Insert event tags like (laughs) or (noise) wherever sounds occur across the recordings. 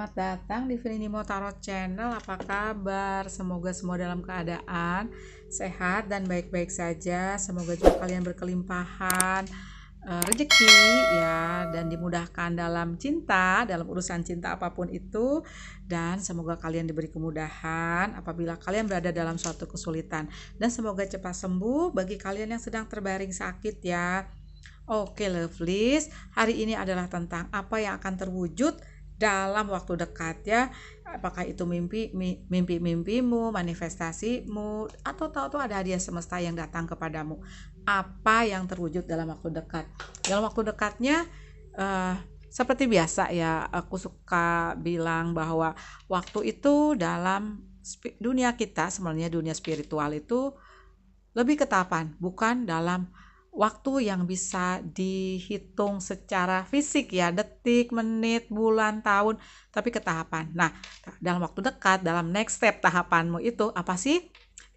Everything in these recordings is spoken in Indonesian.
Selamat datang di Filinimo Tarot Channel. Apa kabar? Semoga semua dalam keadaan sehat dan baik-baik saja. Semoga juga kalian berkelimpahan uh, eh, rezeki ya dan dimudahkan dalam cinta, dalam urusan cinta apapun itu dan semoga kalian diberi kemudahan apabila kalian berada dalam suatu kesulitan dan semoga cepat sembuh bagi kalian yang sedang terbaring sakit ya. Oke, okay, lovelies, hari ini adalah tentang apa yang akan terwujud dalam waktu dekat ya apakah itu mimpi mimpi mimpimu manifestasimu atau tahu tuh ada hadiah semesta yang datang kepadamu apa yang terwujud dalam waktu dekat dalam waktu dekatnya uh, seperti biasa ya aku suka bilang bahwa waktu itu dalam dunia kita sebenarnya dunia spiritual itu lebih ketapan bukan dalam waktu yang bisa dihitung secara fisik ya, detik, menit, bulan, tahun, tapi ketahapan Nah, dalam waktu dekat, dalam next step tahapanmu itu apa sih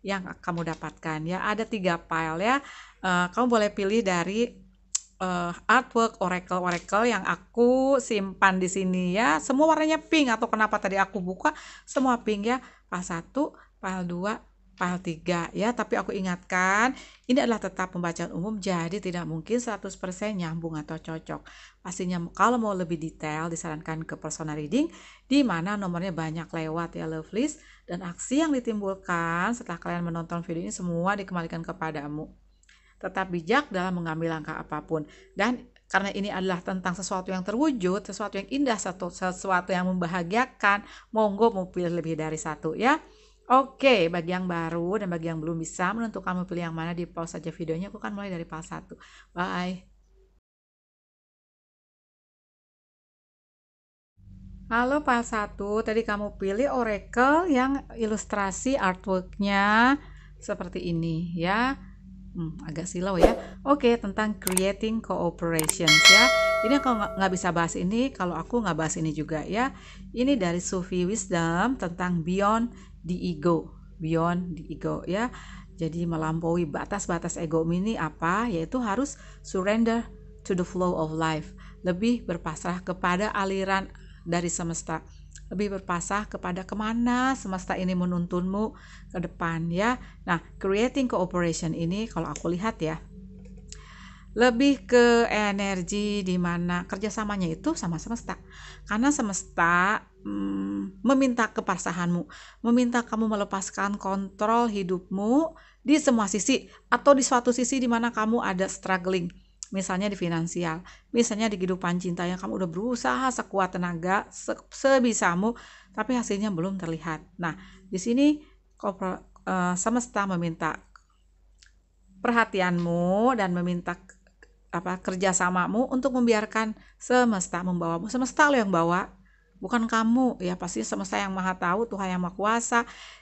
yang kamu dapatkan? Ya, ada tiga file ya. Uh, kamu boleh pilih dari uh, artwork Oracle Oracle yang aku simpan di sini ya. Semua warnanya pink atau kenapa tadi aku buka semua pink ya. File satu file dua pasal 3 ya, tapi aku ingatkan ini adalah tetap pembacaan umum jadi tidak mungkin 100% nyambung atau cocok. Pastinya kalau mau lebih detail disarankan ke personal reading di mana nomornya banyak lewat ya love list dan aksi yang ditimbulkan setelah kalian menonton video ini semua dikembalikan kepadamu. Tetap bijak dalam mengambil langkah apapun dan karena ini adalah tentang sesuatu yang terwujud, sesuatu yang indah, sesuatu yang membahagiakan, monggo mau pilih lebih dari satu ya. Oke, bagi yang baru dan bagi yang belum bisa menentukan mau pilih yang mana di pause saja videonya. Aku kan mulai dari part 1. Bye. Halo part 1, tadi kamu pilih Oracle yang ilustrasi artworknya seperti ini ya. Hmm, agak silau ya. Oke, tentang creating cooperation ya. Ini kalau nggak bisa bahas ini, kalau aku nggak bahas ini juga ya. Ini dari Sufi Wisdom tentang beyond the ego, beyond the ego ya. Jadi melampaui batas-batas ego ini apa? Yaitu harus surrender to the flow of life, lebih berpasrah kepada aliran dari semesta, lebih berpasrah kepada kemana semesta ini menuntunmu ke depan ya. Nah, creating cooperation ini kalau aku lihat ya, lebih ke energi di mana kerjasamanya itu sama semesta, karena semesta Hmm, meminta kepasahanmu, meminta kamu melepaskan kontrol hidupmu di semua sisi atau di suatu sisi di mana kamu ada struggling. Misalnya di finansial, misalnya di kehidupan cinta yang kamu udah berusaha sekuat tenaga, se sebisamu, tapi hasilnya belum terlihat. Nah, di sini uh, semesta meminta perhatianmu dan meminta apa kerjasamamu untuk membiarkan semesta membawamu. Semesta lo yang bawa, bukan kamu ya pasti semesta yang maha tahu Tuhan yang maha kuasa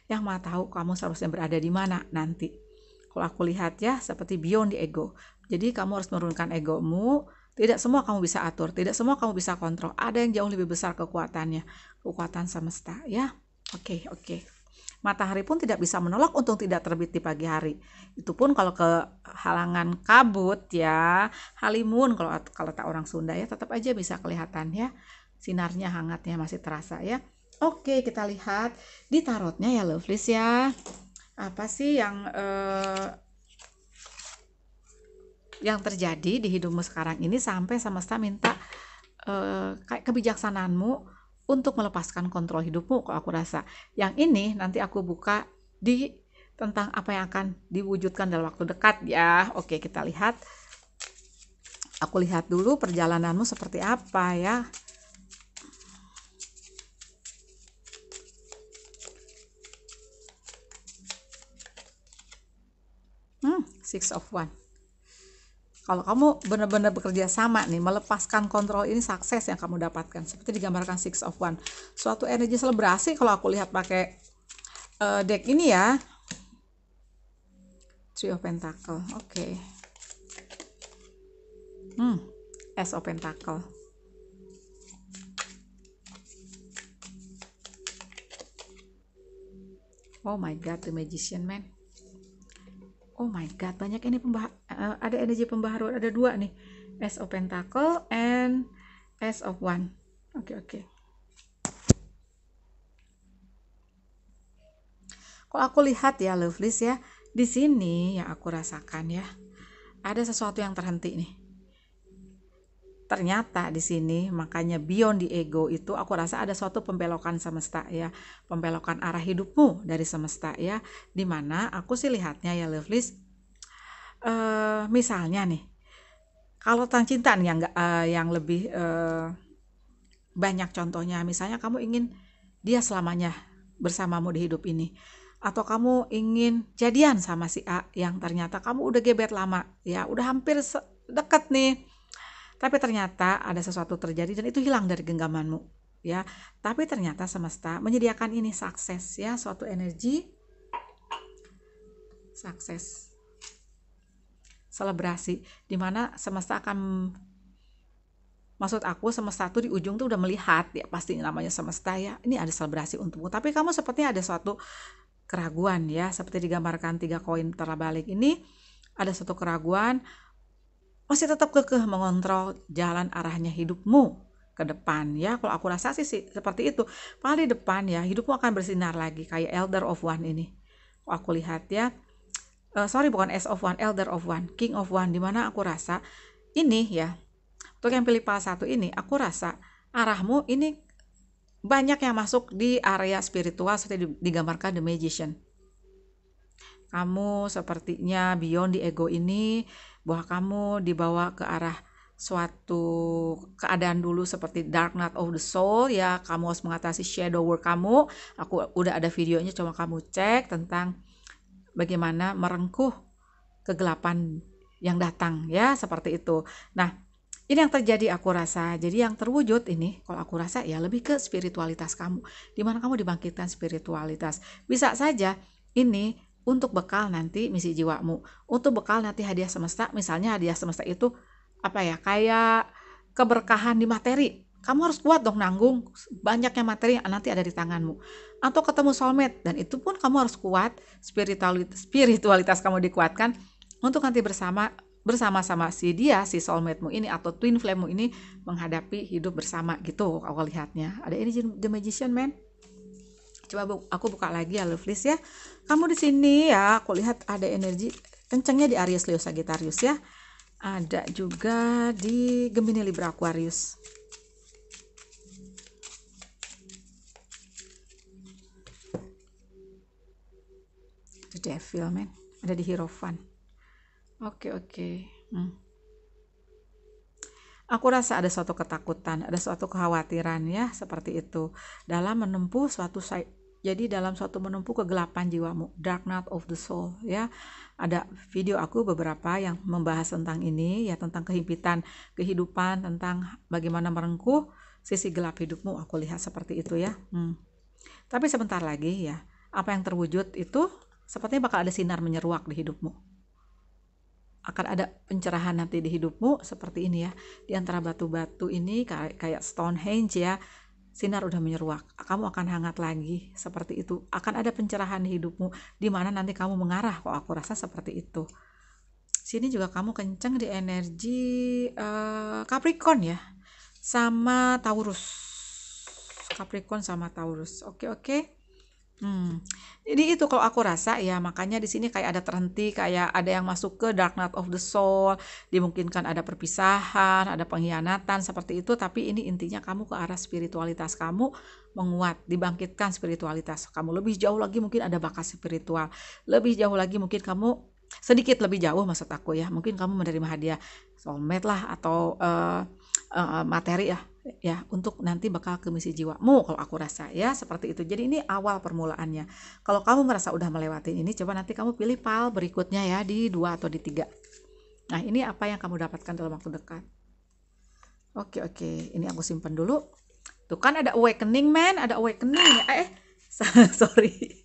yang maha tahu kamu seharusnya berada di mana nanti kalau aku lihat ya seperti beyond di ego jadi kamu harus menurunkan egomu tidak semua kamu bisa atur tidak semua kamu bisa kontrol ada yang jauh lebih besar kekuatannya kekuatan semesta ya oke okay, oke okay. Matahari pun tidak bisa menolak untung tidak terbit di pagi hari. Itu pun kalau ke halangan kabut ya, halimun kalau kalau tak orang Sunda ya tetap aja bisa kelihatan ya sinarnya hangatnya masih terasa ya. Oke, kita lihat di tarotnya ya Lovelies ya. Apa sih yang eh, yang terjadi di hidupmu sekarang ini sampai semesta minta eh, kebijaksanaanmu untuk melepaskan kontrol hidupmu kok aku rasa. Yang ini nanti aku buka di tentang apa yang akan diwujudkan dalam waktu dekat ya. Oke, kita lihat. Aku lihat dulu perjalananmu seperti apa ya. six of one kalau kamu benar-benar bekerja sama nih melepaskan kontrol ini sukses yang kamu dapatkan seperti digambarkan six of one suatu energi selebrasi kalau aku lihat pakai uh, deck ini ya three of pentacle oke okay. hmm S of pentacle oh my god the magician man oh my god banyak ini pembah uh, eh, ada energi pembaharuan ada dua nih S of Pentacle and S of One oke okay, oke okay. kalau aku lihat ya lovelies ya di sini yang aku rasakan ya ada sesuatu yang terhenti nih ternyata di sini makanya beyond the ego itu aku rasa ada suatu pembelokan semesta ya pembelokan arah hidupmu dari semesta ya dimana aku sih lihatnya ya Loveless. uh, eh, misalnya nih kalau tentang cinta nih yang uh, yang lebih uh, banyak contohnya misalnya kamu ingin dia selamanya bersamamu di hidup ini atau kamu ingin jadian sama si A yang ternyata kamu udah gebet lama ya udah hampir deket nih tapi ternyata ada sesuatu terjadi dan itu hilang dari genggamanmu, ya. Tapi ternyata semesta menyediakan ini sukses ya, suatu energi sukses selebrasi di mana semesta akan maksud aku semesta tuh di ujung tuh udah melihat ya pasti namanya semesta ya ini ada selebrasi untukmu tapi kamu sepertinya ada suatu keraguan ya seperti digambarkan tiga koin terbalik ini ada suatu keraguan masih tetap kekeh mengontrol jalan arahnya hidupmu ke depan ya kalau aku rasa sih, seperti itu paling depan ya hidupmu akan bersinar lagi kayak elder of one ini aku lihat ya uh, sorry bukan S of one elder of one king of one dimana aku rasa ini ya untuk yang pilih pal satu ini aku rasa arahmu ini banyak yang masuk di area spiritual seperti digambarkan the magician kamu sepertinya beyond the ego ini bahwa kamu dibawa ke arah suatu keadaan dulu seperti dark night of the soul ya kamu harus mengatasi shadow work kamu aku udah ada videonya coba kamu cek tentang bagaimana merengkuh kegelapan yang datang ya seperti itu nah ini yang terjadi aku rasa jadi yang terwujud ini kalau aku rasa ya lebih ke spiritualitas kamu dimana kamu dibangkitkan spiritualitas bisa saja ini untuk bekal nanti misi jiwamu untuk bekal nanti hadiah semesta misalnya hadiah semesta itu apa ya kayak keberkahan di materi kamu harus kuat dong nanggung banyaknya materi yang nanti ada di tanganmu atau ketemu soulmate dan itu pun kamu harus kuat spiritualitas spiritualitas kamu dikuatkan untuk nanti bersama bersama-sama si dia si soulmate-mu ini atau twin flame-mu ini menghadapi hidup bersama gitu aku lihatnya ada ini the magician man coba bu aku buka lagi ya list ya kamu di sini ya aku lihat ada energi kencengnya di Aries Leo Sagittarius ya ada juga di Gemini Libra Aquarius The Devil man ada di Hero Hierophant oke okay, oke okay. hmm. Aku rasa ada suatu ketakutan, ada suatu kekhawatiran ya, seperti itu. Dalam menempuh suatu jadi dalam suatu menumpuk kegelapan jiwamu, dark night of the soul ya. Ada video aku beberapa yang membahas tentang ini ya tentang kehimpitan kehidupan, tentang bagaimana merengkuh sisi gelap hidupmu. Aku lihat seperti itu ya. Hmm. Tapi sebentar lagi ya, apa yang terwujud itu sepertinya bakal ada sinar menyeruak di hidupmu. Akan ada pencerahan nanti di hidupmu seperti ini ya. Di antara batu-batu ini kayak Stonehenge ya, sinar udah menyeruak. Kamu akan hangat lagi seperti itu. Akan ada pencerahan hidupmu di mana nanti kamu mengarah kok aku rasa seperti itu. Sini juga kamu kenceng di energi uh, Capricorn ya. Sama Taurus. Capricorn sama Taurus. Oke, oke. Hmm. Jadi itu kalau aku rasa ya makanya di sini kayak ada terhenti, kayak ada yang masuk ke dark night of the soul, dimungkinkan ada perpisahan, ada pengkhianatan seperti itu, tapi ini intinya kamu ke arah spiritualitas kamu menguat, dibangkitkan spiritualitas kamu lebih jauh lagi mungkin ada bakat spiritual, lebih jauh lagi mungkin kamu sedikit lebih jauh maksud aku ya mungkin kamu menerima hadiah soulmate lah atau uh, uh, materi ya ya untuk nanti bakal ke misi jiwamu kalau aku rasa ya seperti itu jadi ini awal permulaannya kalau kamu merasa udah melewati ini coba nanti kamu pilih pal berikutnya ya di dua atau di tiga nah ini apa yang kamu dapatkan dalam waktu dekat oke oke ini aku simpan dulu tuh kan ada awakening man ada awakening eh, eh. (laughs) sorry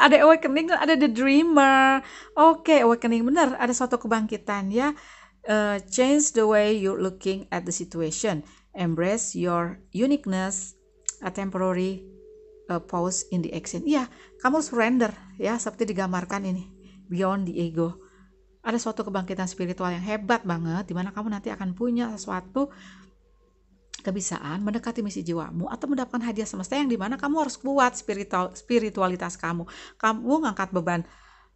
ada awakening ada the dreamer oke okay, awakening bener, ada suatu kebangkitan ya uh, change the way you're looking at the situation embrace your uniqueness, a temporary a uh, pause in the action. Iya, kamu surrender ya seperti digambarkan ini beyond the ego. Ada suatu kebangkitan spiritual yang hebat banget di mana kamu nanti akan punya sesuatu kebisaan mendekati misi jiwamu atau mendapatkan hadiah semesta yang dimana kamu harus kuat spiritual spiritualitas kamu. Kamu ngangkat beban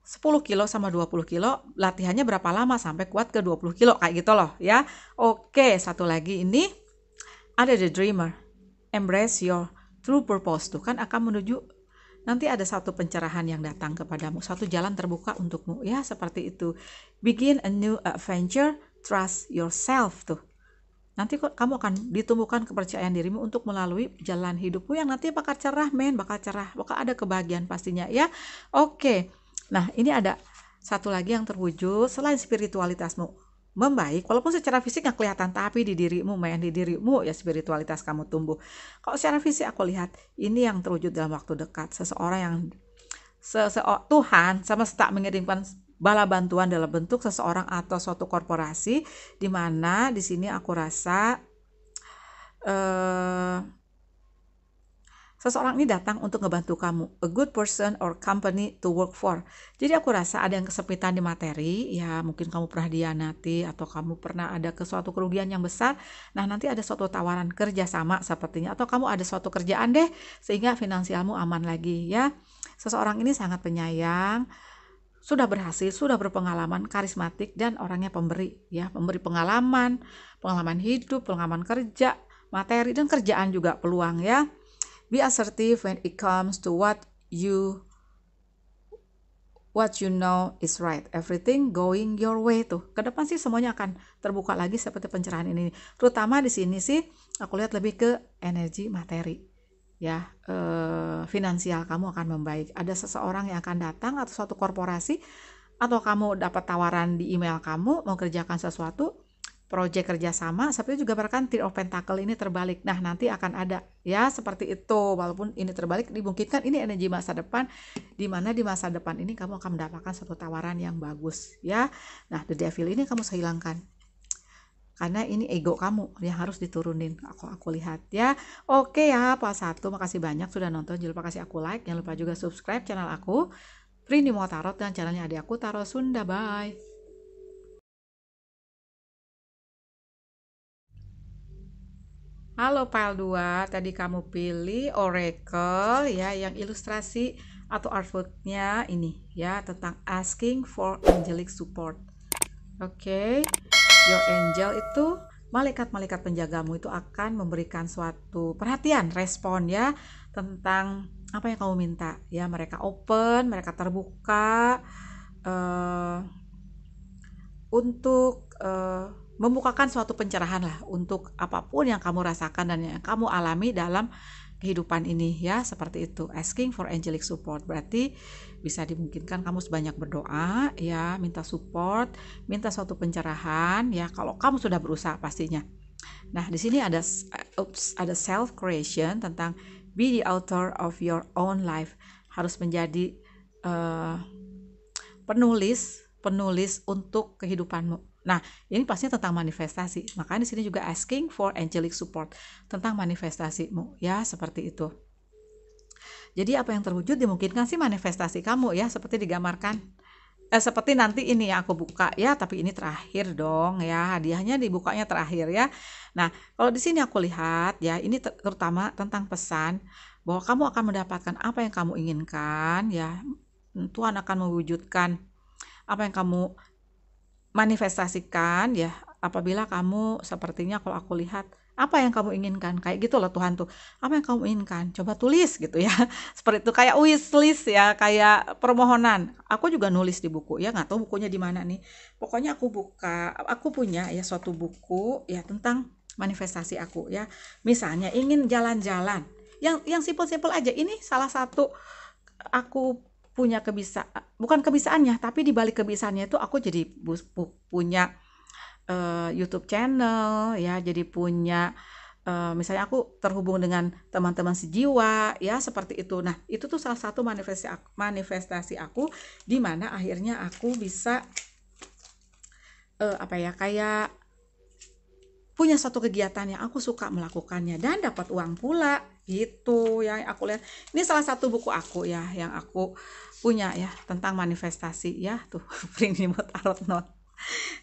10 kilo sama 20 kilo, latihannya berapa lama sampai kuat ke 20 kilo kayak gitu loh ya. Oke, satu lagi ini ada the dreamer embrace your true purpose tuh kan akan menuju nanti ada satu pencerahan yang datang kepadamu satu jalan terbuka untukmu ya seperti itu begin a new adventure trust yourself tuh nanti kok kamu akan ditumbuhkan kepercayaan dirimu untuk melalui jalan hidupmu yang nanti bakal cerah men bakal cerah bakal ada kebahagiaan pastinya ya oke nah ini ada satu lagi yang terwujud selain spiritualitasmu membaik walaupun secara fisik nggak kelihatan tapi di dirimu main di dirimu ya spiritualitas kamu tumbuh kalau secara fisik aku lihat ini yang terwujud dalam waktu dekat seseorang yang sese oh, Tuhan semesta mengirimkan bala bantuan dalam bentuk seseorang atau suatu korporasi di mana di sini aku rasa eh, Seseorang ini datang untuk ngebantu kamu, a good person or company to work for. Jadi aku rasa ada yang kesempitan di materi, ya mungkin kamu pernah dianati atau kamu pernah ada ke suatu kerugian yang besar. Nah nanti ada suatu tawaran kerja sama sepertinya atau kamu ada suatu kerjaan deh sehingga finansialmu aman lagi ya. Seseorang ini sangat penyayang, sudah berhasil, sudah berpengalaman, karismatik dan orangnya pemberi ya, pemberi pengalaman, pengalaman hidup, pengalaman kerja, materi dan kerjaan juga peluang ya. Be assertive when it comes to what you what you know is right. Everything going your way tuh. Ke depan sih semuanya akan terbuka lagi seperti pencerahan ini. Terutama di sini sih aku lihat lebih ke energi materi. Ya, eh, finansial kamu akan membaik. Ada seseorang yang akan datang atau suatu korporasi atau kamu dapat tawaran di email kamu mau kerjakan sesuatu proyek kerjasama, seperti juga bahkan Three of Pentacle ini terbalik. Nah, nanti akan ada ya seperti itu. Walaupun ini terbalik, dimungkinkan ini energi masa depan, di mana di masa depan ini kamu akan mendapatkan satu tawaran yang bagus ya. Nah, The Devil ini kamu hilangkan karena ini ego kamu yang harus diturunin aku aku lihat ya oke ya pas satu makasih banyak sudah nonton jangan lupa kasih aku like jangan lupa juga subscribe channel aku Rini mau tarot dan channelnya adik aku tarot Sunda bye Halo file 2, tadi kamu pilih Oracle ya yang ilustrasi atau artworknya ini ya tentang asking for angelic support. Oke, okay. your angel itu malaikat-malaikat penjagamu itu akan memberikan suatu perhatian, respon ya tentang apa yang kamu minta ya mereka open, mereka terbuka uh, untuk uh, membukakan suatu pencerahan lah untuk apapun yang kamu rasakan dan yang kamu alami dalam kehidupan ini ya seperti itu asking for angelic support berarti bisa dimungkinkan kamu sebanyak berdoa ya minta support minta suatu pencerahan ya kalau kamu sudah berusaha pastinya nah di sini ada eh, oops, ada self creation tentang be the author of your own life harus menjadi uh, penulis penulis untuk kehidupanmu Nah, ini pastinya tentang manifestasi. Makanya di sini juga asking for angelic support tentang manifestasimu ya seperti itu. Jadi apa yang terwujud dimungkinkan sih manifestasi kamu ya seperti digambarkan eh, seperti nanti ini ya aku buka ya tapi ini terakhir dong ya hadiahnya dibukanya terakhir ya nah kalau di sini aku lihat ya ini ter terutama tentang pesan bahwa kamu akan mendapatkan apa yang kamu inginkan ya Tuhan akan mewujudkan apa yang kamu manifestasikan ya apabila kamu sepertinya kalau aku lihat apa yang kamu inginkan kayak gitu loh Tuhan tuh apa yang kamu inginkan coba tulis gitu ya (laughs) seperti itu kayak wish list ya kayak permohonan aku juga nulis di buku ya nggak tahu bukunya di mana nih pokoknya aku buka aku punya ya suatu buku ya tentang manifestasi aku ya misalnya ingin jalan-jalan yang yang simpel-simpel aja ini salah satu aku punya kebisaan bukan kebisaannya tapi di balik kebisaannya itu aku jadi punya uh, YouTube channel ya jadi punya uh, misalnya aku terhubung dengan teman-teman sejiwa ya seperti itu nah itu tuh salah satu manifestasi aku, manifestasi aku di mana akhirnya aku bisa uh, apa ya kayak punya satu kegiatan yang aku suka melakukannya dan dapat uang pula gitu yang aku lihat ini salah satu buku aku ya yang aku punya ya tentang manifestasi ya tuh (laughs) print remote tarot note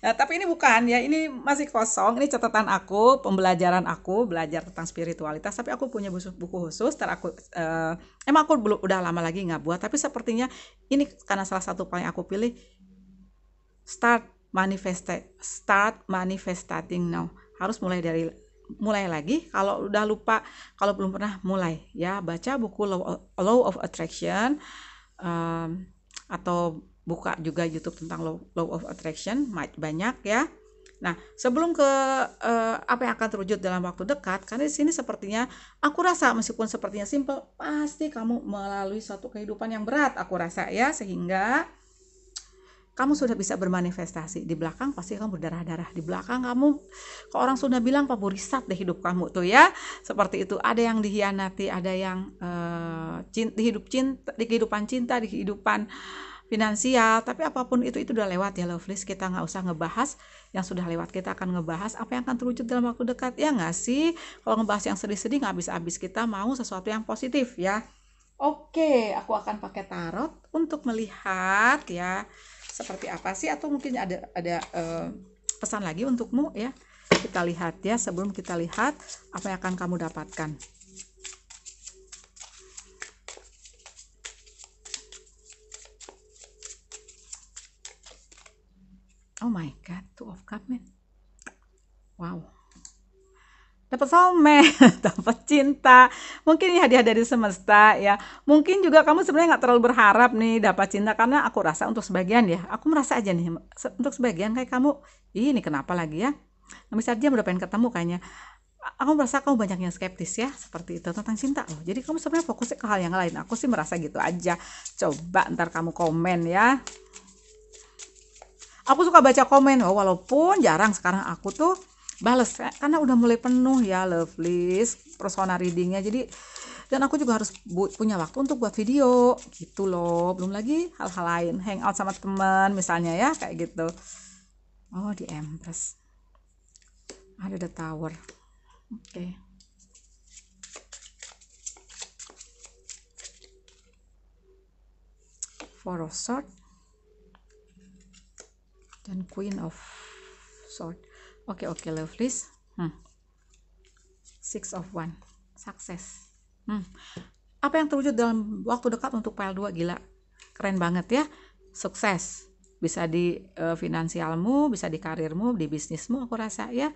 Nah, tapi ini bukan ya, ini masih kosong. Ini catatan aku, pembelajaran aku, belajar tentang spiritualitas. Tapi aku punya buku, buku khusus. Ter aku eh, emang aku belum udah lama lagi nggak buat. Tapi sepertinya ini karena salah satu paling aku pilih start manifest start manifestating now. Harus mulai dari mulai lagi kalau udah lupa kalau belum pernah mulai ya baca buku law of attraction um, atau buka juga YouTube tentang law, law of attraction banyak ya. Nah, sebelum ke uh, apa yang akan terwujud dalam waktu dekat, karena di sini sepertinya aku rasa meskipun sepertinya simple, pasti kamu melalui suatu kehidupan yang berat aku rasa ya, sehingga kamu sudah bisa bermanifestasi di belakang pasti kamu berdarah-darah di belakang kamu kalau orang sudah bilang paburisat deh hidup kamu tuh ya seperti itu ada yang dihianati ada yang uh, eh, cinta, di hidup cinta di kehidupan cinta di kehidupan finansial tapi apapun itu itu udah lewat ya lovelies kita nggak usah ngebahas yang sudah lewat kita akan ngebahas apa yang akan terwujud dalam waktu dekat ya nggak sih kalau ngebahas yang sedih-sedih nggak habis-habis kita mau sesuatu yang positif ya oke aku akan pakai tarot untuk melihat ya seperti apa sih atau mungkin ada ada uh, pesan lagi untukmu ya kita lihat ya sebelum kita lihat apa yang akan kamu dapatkan Oh my god, two of cup man. Wow dapat somme, (laughs) dapat cinta. Mungkin ini hadiah dari semesta ya. Mungkin juga kamu sebenarnya nggak terlalu berharap nih dapat cinta karena aku rasa untuk sebagian ya. Aku merasa aja nih untuk sebagian kayak kamu ini kenapa lagi ya? Nah, dia udah pengen ketemu kayaknya aku merasa kamu banyak yang skeptis ya seperti itu tentang cinta loh jadi kamu sebenarnya fokus ke hal yang lain aku sih merasa gitu aja coba ntar kamu komen ya aku suka baca komen oh, walaupun jarang sekarang aku tuh bales eh, karena udah mulai penuh ya love list persona readingnya jadi dan aku juga harus bu punya waktu untuk buat video gitu loh belum lagi hal-hal lain hangout sama temen misalnya ya kayak gitu oh di Empress ada the tower oke okay. four of sword dan queen of sword oke okay, oke okay, lovelies hmm. six of one sukses hmm. apa yang terwujud dalam waktu dekat untuk file 2 gila keren banget ya sukses bisa di uh, finansialmu bisa di karirmu di bisnismu aku rasa ya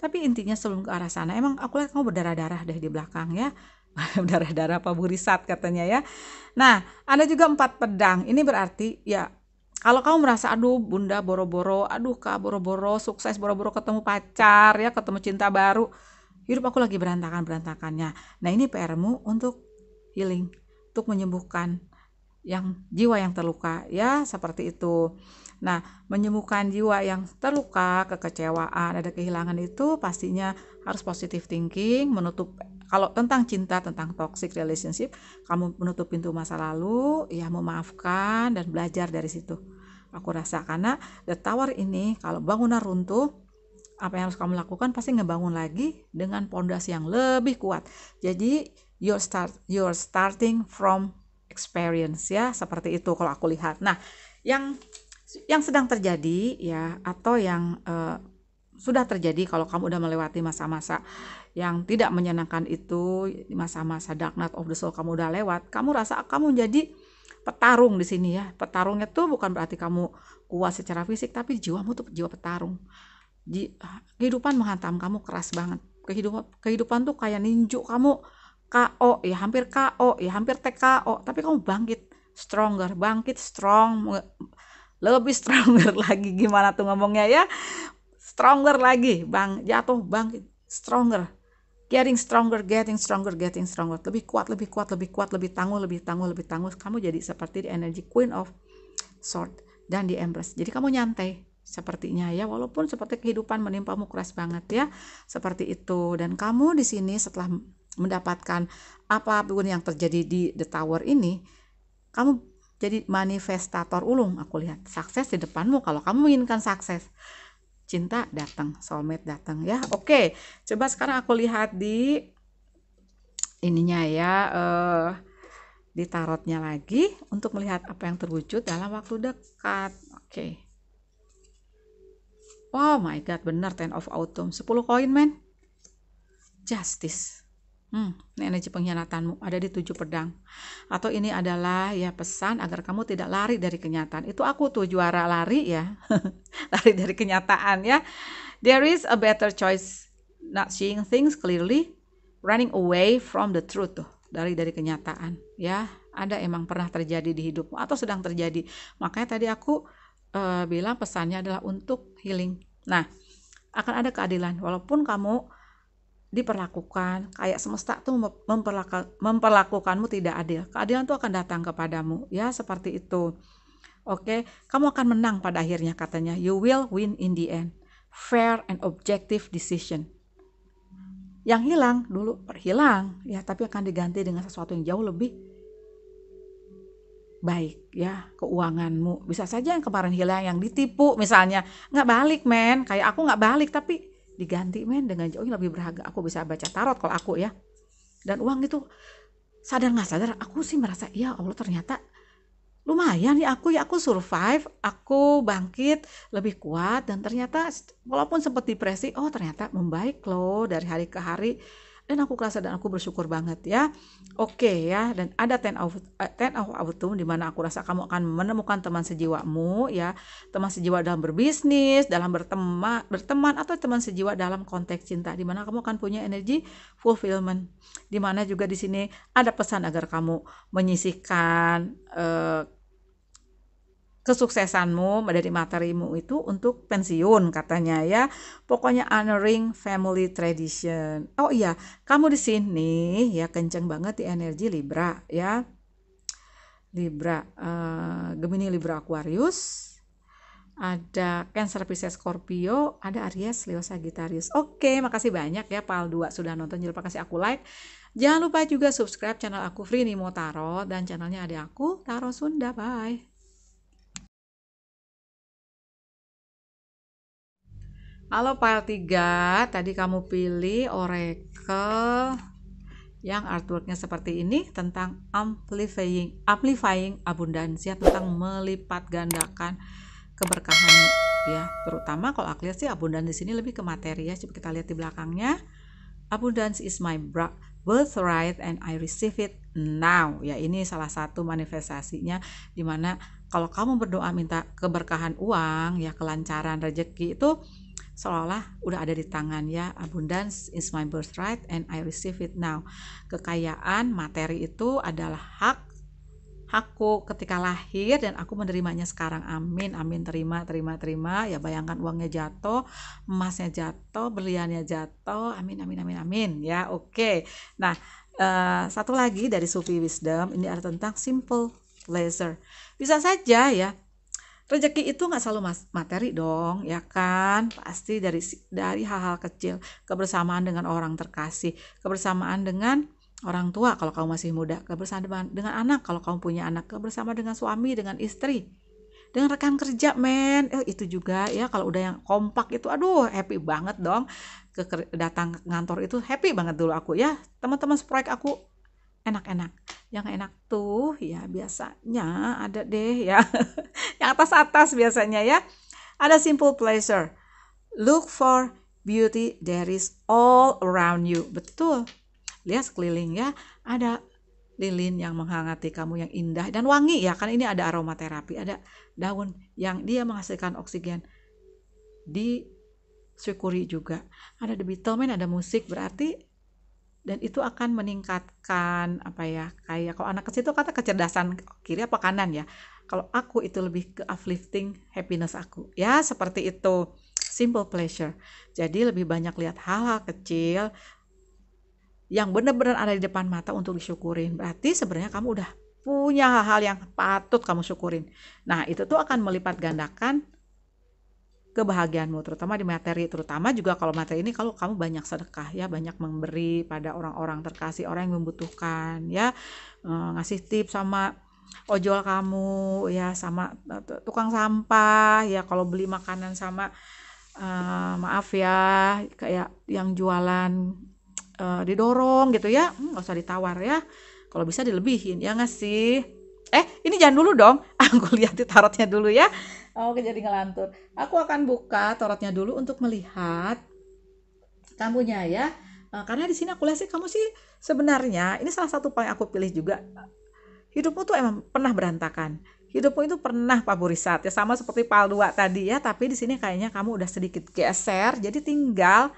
tapi intinya sebelum ke arah sana emang aku lihat kamu berdarah-darah deh di belakang ya (laughs) darah-darah Pak Burisat katanya ya. Nah, ada juga empat pedang. Ini berarti ya kalau kamu merasa aduh bunda boro-boro, aduh kak boro-boro sukses boro-boro ketemu pacar ya, ketemu cinta baru, hidup aku lagi berantakan berantakannya. Nah ini PRmu untuk healing, untuk menyembuhkan yang jiwa yang terluka ya seperti itu. Nah, menyembuhkan jiwa yang terluka, kekecewaan, ada kehilangan itu pastinya harus positif thinking, menutup kalau tentang cinta, tentang toxic relationship, kamu menutup pintu masa lalu, ya memaafkan dan belajar dari situ aku rasa karena the tower ini kalau bangunan runtuh apa yang harus kamu lakukan pasti ngebangun lagi dengan pondasi yang lebih kuat jadi your start your starting from experience ya seperti itu kalau aku lihat nah yang yang sedang terjadi ya atau yang uh, sudah terjadi kalau kamu udah melewati masa-masa yang tidak menyenangkan itu masa-masa dark night of the soul kamu udah lewat kamu rasa kamu jadi petarung di sini ya. Petarungnya tuh bukan berarti kamu kuat secara fisik, tapi jiwamu tuh jiwa petarung. Ji, kehidupan menghantam kamu keras banget. Kehidupan kehidupan tuh kayak ninju kamu KO ya, hampir KO ya, hampir TKO, tapi kamu bangkit stronger, bangkit strong lebih stronger (laughs) lagi gimana tuh ngomongnya ya stronger lagi bang jatuh bangkit stronger getting stronger, getting stronger, getting stronger, lebih kuat, lebih kuat, lebih kuat, lebih tangguh, lebih tangguh, lebih tangguh. Kamu jadi seperti di energy queen of sword dan di empress. Jadi kamu nyantai sepertinya ya, walaupun seperti kehidupan menimpamu keras banget ya, seperti itu. Dan kamu di sini setelah mendapatkan apa pun yang terjadi di the tower ini, kamu jadi manifestator ulung. Aku lihat sukses di depanmu kalau kamu menginginkan sukses cinta datang, soulmate datang ya. Oke, coba sekarang aku lihat di ininya ya uh, eh, di tarotnya lagi untuk melihat apa yang terwujud dalam waktu dekat. Oke. Wow, my god, benar Ten of Autumn. 10 koin, men. Justice. Hmm, ini energi pengkhianatanmu ada di tujuh pedang. Atau ini adalah ya pesan agar kamu tidak lari dari kenyataan. Itu aku tuh juara lari ya. (laughs) lari dari kenyataan ya. There is a better choice not seeing things clearly, running away from the truth tuh, dari dari kenyataan ya. Ada emang pernah terjadi di hidupmu atau sedang terjadi. Makanya tadi aku uh, bilang pesannya adalah untuk healing. Nah, akan ada keadilan walaupun kamu diperlakukan kayak semesta tuh memperlakukan, memperlakukanmu tidak adil. Keadilan tuh akan datang kepadamu ya seperti itu. Oke, kamu akan menang pada akhirnya katanya. You will win in the end. Fair and objective decision. Yang hilang dulu perhilang ya, tapi akan diganti dengan sesuatu yang jauh lebih baik ya keuanganmu bisa saja yang kemarin hilang yang ditipu misalnya nggak balik men kayak aku nggak balik tapi diganti men dengan jauh lebih berharga aku bisa baca tarot kalau aku ya dan uang itu sadar nggak sadar aku sih merasa ya Allah ternyata lumayan ya aku ya aku survive aku bangkit lebih kuat dan ternyata walaupun sempat depresi oh ternyata membaik loh dari hari ke hari dan aku kerasa dan aku bersyukur banget ya oke okay, ya dan ada ten of eh, ten of autumn di mana aku rasa kamu akan menemukan teman sejiwamu ya teman sejiwa dalam berbisnis dalam berteman berteman atau teman sejiwa dalam konteks cinta di mana kamu akan punya energi fulfillment di mana juga di sini ada pesan agar kamu menyisihkan uh, kesuksesanmu dari materimu itu untuk pensiun katanya ya. Pokoknya honoring family tradition. Oh iya, kamu di sini ya kenceng banget di energi Libra ya. Libra, uh, Gemini Libra Aquarius, ada Cancer Pisces Scorpio, ada Aries Leo Sagittarius. Oke, makasih banyak ya Pal 2 sudah nonton. Jangan lupa kasih aku like. Jangan lupa juga subscribe channel aku Free Nimo Tarot dan channelnya ada aku Tarot Sunda. Bye. Halo file 3, tadi kamu pilih Oracle yang artworknya seperti ini tentang amplifying, amplifying abundansia tentang melipat gandakan keberkahan ya. Terutama kalau aku lihat sih abundance di sini lebih ke materi ya. Coba kita lihat di belakangnya. Abundance is my birthright and I receive it now. Ya ini salah satu manifestasinya dimana kalau kamu berdoa minta keberkahan uang ya kelancaran rejeki itu seolah-olah udah ada di tangan ya abundance is my birthright and I receive it now kekayaan materi itu adalah hak hakku ketika lahir dan aku menerimanya sekarang amin amin terima terima terima ya bayangkan uangnya jatuh emasnya jatuh berliannya jatuh amin amin amin amin ya oke okay. nah uh, satu lagi dari Sufi Wisdom ini adalah tentang simple laser bisa saja ya Rezeki itu nggak selalu materi dong, ya kan? Pasti dari dari hal-hal kecil, kebersamaan dengan orang terkasih, kebersamaan dengan orang tua kalau kamu masih muda, kebersamaan dengan anak kalau kamu punya anak, kebersamaan dengan suami, dengan istri, dengan rekan kerja men eh, itu juga ya kalau udah yang kompak itu aduh happy banget dong ke datang ngantor itu happy banget dulu aku ya teman-teman sprite aku enak-enak yang enak tuh ya biasanya ada deh ya (laughs) yang atas-atas biasanya ya ada simple pleasure look for beauty there is all around you betul lihat sekeliling ya ada lilin yang menghangati kamu yang indah dan wangi ya kan ini ada aromaterapi ada daun yang dia menghasilkan oksigen di syukuri juga ada The Beatleman ada musik berarti dan itu akan meningkatkan apa ya kayak kalau anak kecil itu kata kecerdasan kiri apa kanan ya kalau aku itu lebih ke uplifting happiness aku ya seperti itu simple pleasure jadi lebih banyak lihat hal-hal kecil yang benar-benar ada di depan mata untuk disyukurin berarti sebenarnya kamu udah punya hal-hal yang patut kamu syukurin nah itu tuh akan melipat gandakan kebahagiaanmu terutama di materi terutama juga kalau materi ini kalau kamu banyak sedekah ya banyak memberi pada orang-orang terkasih orang yang membutuhkan ya eh, ngasih tips sama ojol kamu ya sama eh, tukang sampah ya kalau beli makanan sama uh, maaf ya kayak yang jualan uh, didorong gitu ya hmm, nggak hmm, usah ditawar ya kalau bisa dilebihin ya ngasih eh ini jangan dulu dong (laughs) aku lihat di tarotnya dulu ya Oh, oke, jadi ngelantur. Aku akan buka torotnya dulu untuk melihat kamunya ya. Eh, karena di sini aku lihat sih kamu sih sebenarnya ini salah satu paling aku pilih juga. Hidupmu tuh emang pernah berantakan. Hidupmu itu pernah paburisat ya sama seperti pal 2 tadi ya, tapi di sini kayaknya kamu udah sedikit geser jadi tinggal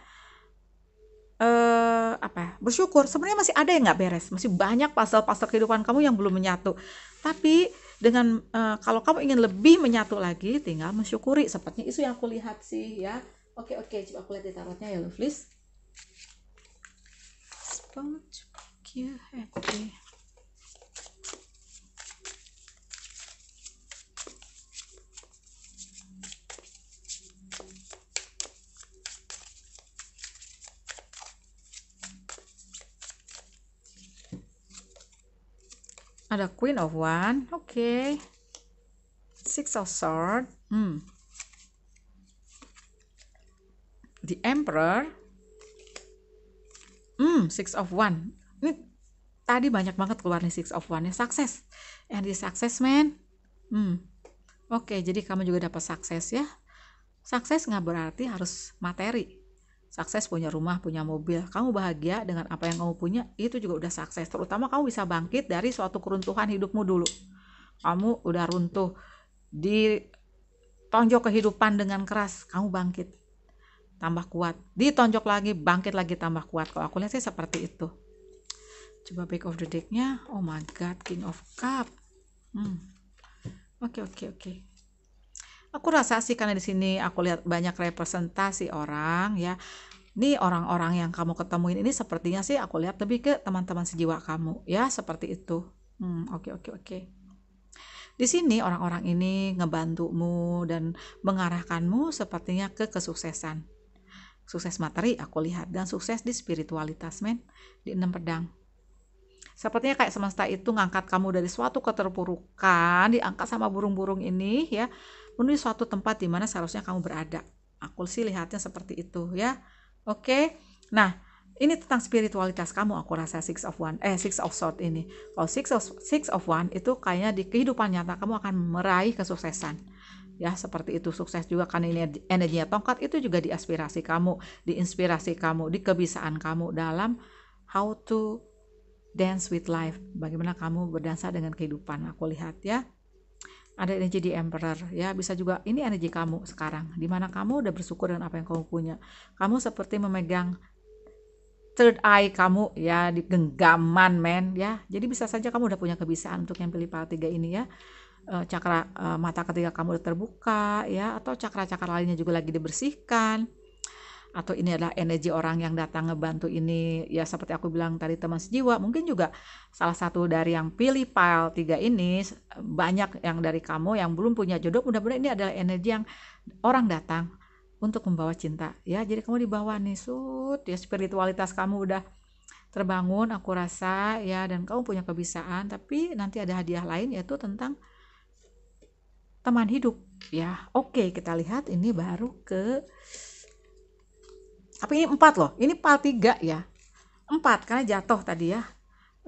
eh, apa ya, bersyukur sebenarnya masih ada yang nggak beres masih banyak pasal-pasal kehidupan kamu yang belum menyatu tapi dengan uh, kalau kamu ingin lebih menyatu lagi tinggal mensyukuri sepertinya isu yang aku lihat sih ya oke oke coba aku lihat di tarotnya ya lovelies Sponge, okay, okay. ada queen of one oke okay. six of sword hmm. the emperor hmm six of one ini tadi banyak banget keluar nih six of one nya sukses and the success man hmm oke okay, jadi kamu juga dapat sukses ya sukses nggak berarti harus materi sukses punya rumah punya mobil kamu bahagia dengan apa yang kamu punya itu juga udah sukses terutama kamu bisa bangkit dari suatu keruntuhan hidupmu dulu kamu udah runtuh di tonjok kehidupan dengan keras kamu bangkit tambah kuat ditonjok lagi bangkit lagi tambah kuat kalau aku lihat sih seperti itu coba back of the deck nya oh my god king of cup hmm. oke oke oke Aku rasa sih karena di sini aku lihat banyak representasi orang ya. Ini orang-orang yang kamu ketemuin ini sepertinya sih aku lihat lebih ke teman-teman sejiwa kamu ya seperti itu. Hmm, oke oke oke. Di sini orang-orang ini ngebantumu dan mengarahkanmu sepertinya ke kesuksesan. Sukses materi aku lihat dan sukses di spiritualitas men di enam pedang. Sepertinya kayak semesta itu ngangkat kamu dari suatu keterpurukan, diangkat sama burung-burung ini ya penuhi suatu tempat di mana seharusnya kamu berada. Aku sih lihatnya seperti itu ya. Oke. Nah, ini tentang spiritualitas kamu aku rasa six of one eh six of sword ini kalau six of six of one itu kayaknya di kehidupan nyata kamu akan meraih kesuksesan ya seperti itu sukses juga karena ini energinya tongkat itu juga di aspirasi kamu di inspirasi kamu di kebiasaan kamu dalam how to dance with life bagaimana kamu berdansa dengan kehidupan aku lihat ya ada energi di emperor ya bisa juga ini energi kamu sekarang Di mana kamu udah bersyukur dengan apa yang kamu punya kamu seperti memegang third eye kamu ya di genggaman men ya jadi bisa saja kamu udah punya kebiasaan untuk yang pilih pal tiga ini ya e, cakra e, mata ketiga kamu udah terbuka ya atau cakra-cakra lainnya juga lagi dibersihkan atau ini adalah energi orang yang datang ngebantu ini ya seperti aku bilang tadi teman sejiwa mungkin juga salah satu dari yang pilih pile tiga ini banyak yang dari kamu yang belum punya jodoh mudah-mudahan ini adalah energi yang orang datang untuk membawa cinta ya jadi kamu dibawa nih sud ya spiritualitas kamu udah terbangun aku rasa ya dan kamu punya kebisaan tapi nanti ada hadiah lain yaitu tentang teman hidup ya oke kita lihat ini baru ke tapi ini empat loh ini pal tiga ya empat karena jatuh tadi ya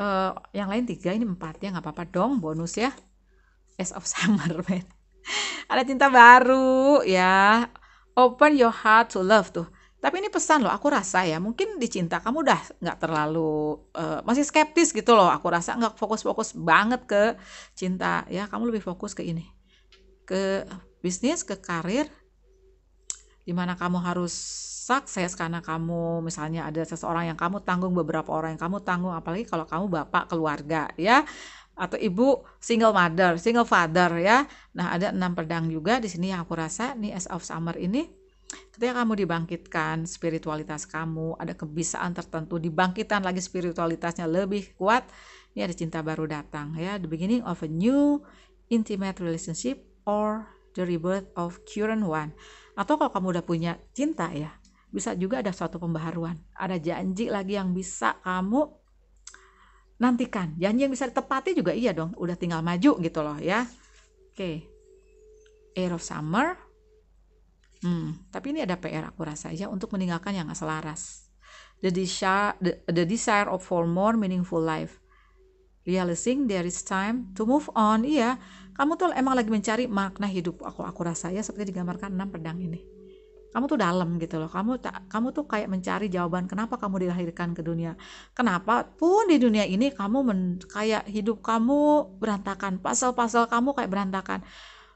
uh, yang lain tiga ini empat ya nggak apa-apa dong bonus ya S of summer (laughs) man ada cinta baru ya open your heart to love tuh tapi ini pesan loh aku rasa ya mungkin dicinta kamu udah nggak terlalu uh, masih skeptis gitu loh aku rasa nggak fokus-fokus banget ke cinta ya kamu lebih fokus ke ini ke bisnis ke karir dimana kamu harus sukses karena kamu misalnya ada seseorang yang kamu tanggung beberapa orang yang kamu tanggung apalagi kalau kamu bapak keluarga ya atau ibu single mother, single father ya. Nah, ada enam pedang juga di sini yang aku rasa ini As of Summer ini ketika kamu dibangkitkan spiritualitas kamu, ada kebisaan tertentu dibangkitkan lagi spiritualitasnya lebih kuat, ini ada cinta baru datang ya, the beginning of a new intimate relationship or the rebirth of current one atau kalau kamu udah punya cinta ya bisa juga ada suatu pembaharuan ada janji lagi yang bisa kamu nantikan janji yang bisa ditepati juga iya dong udah tinggal maju gitu loh ya oke okay. air of summer hmm, tapi ini ada PR aku rasa ya untuk meninggalkan yang gak selaras the desire the, the desire of for more meaningful life realizing there is time to move on. Iya, kamu tuh emang lagi mencari makna hidup aku. Aku rasa ya seperti digambarkan enam pedang ini. Kamu tuh dalam gitu loh. Kamu tak kamu tuh kayak mencari jawaban kenapa kamu dilahirkan ke dunia. Kenapa pun di dunia ini kamu men, kayak hidup kamu berantakan, pasal-pasal kamu kayak berantakan.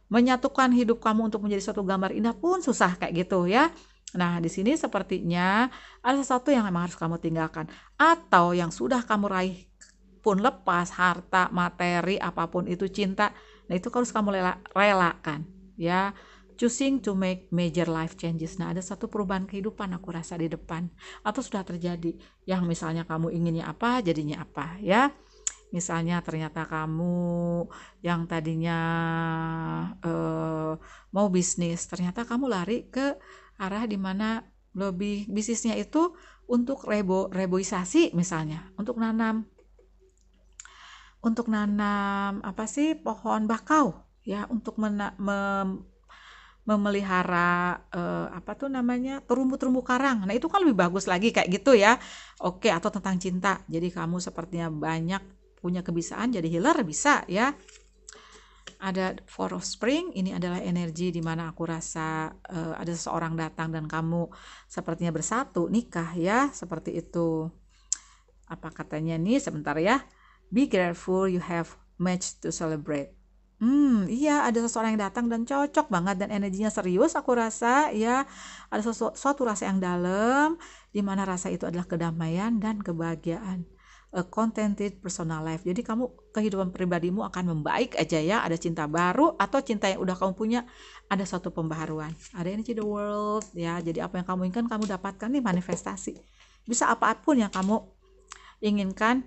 Menyatukan hidup kamu untuk menjadi suatu gambar indah pun susah kayak gitu ya. Nah, di sini sepertinya ada sesuatu yang memang harus kamu tinggalkan atau yang sudah kamu raih pun lepas harta, materi, apapun itu cinta, nah itu harus kamu rela, relakan ya. Choosing to make major life changes. Nah, ada satu perubahan kehidupan aku rasa di depan atau sudah terjadi. Yang misalnya kamu inginnya apa, jadinya apa, ya misalnya ternyata kamu yang tadinya eh, mau bisnis ternyata kamu lari ke arah dimana lebih bisnisnya itu untuk rebo reboisasi misalnya untuk nanam untuk nanam apa sih pohon bakau ya untuk mena, mem, memelihara eh, apa tuh namanya terumbu-terumbu karang. Nah itu kan lebih bagus lagi kayak gitu ya. Oke atau tentang cinta. Jadi kamu sepertinya banyak punya kebiasaan jadi healer bisa ya. Ada Four of Spring, ini adalah energi di mana aku rasa uh, ada seseorang datang dan kamu sepertinya bersatu, nikah ya, seperti itu. Apa katanya nih sebentar ya. Be grateful you have match to celebrate. Hmm, iya ada seseorang yang datang dan cocok banget dan energinya serius aku rasa ya ada sesuatu rasa yang dalam di mana rasa itu adalah kedamaian dan kebahagiaan. A contented personal life. Jadi kamu kehidupan pribadimu akan membaik aja ya, ada cinta baru atau cinta yang udah kamu punya ada suatu pembaharuan. Ada energy the world ya. Jadi apa yang kamu inginkan kamu dapatkan nih manifestasi. Bisa apapun yang kamu inginkan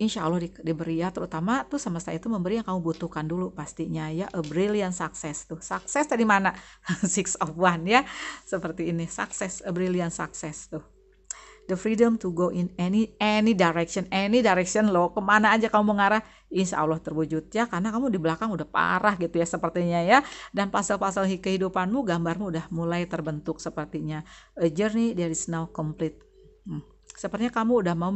insya Allah di, diberi ya terutama tuh semesta itu memberi yang kamu butuhkan dulu pastinya ya a brilliant success tuh sukses tadi mana (laughs) six of one ya seperti ini sukses a brilliant success tuh the freedom to go in any any direction any direction lo kemana aja kamu mengarah insya Allah terwujud ya karena kamu di belakang udah parah gitu ya sepertinya ya dan pasal-pasal kehidupanmu gambarmu udah mulai terbentuk sepertinya a journey there is now complete Sepertinya kamu udah mau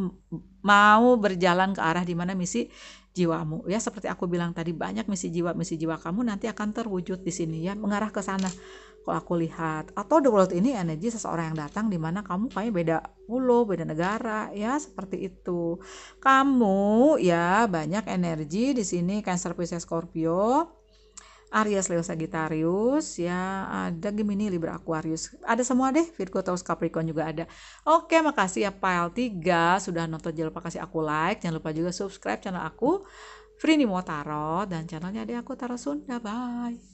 mau berjalan ke arah di mana misi jiwamu ya seperti aku bilang tadi banyak misi jiwa misi jiwa kamu nanti akan terwujud di sini ya mengarah ke sana kalau aku lihat atau the world ini energi seseorang yang datang di mana kamu kayak beda pulau beda negara ya seperti itu kamu ya banyak energi di sini Cancer Pisces Scorpio Aries, Leo, Sagittarius, ya ada Gemini, Libra, Aquarius. Ada semua deh, Virgo, Taurus, Capricorn juga ada. Oke, makasih ya file 3 sudah nonton. Jangan lupa kasih aku like, jangan lupa juga subscribe channel aku. frini Nimo Tarot dan channelnya ada aku Tarot Sunda. Bye.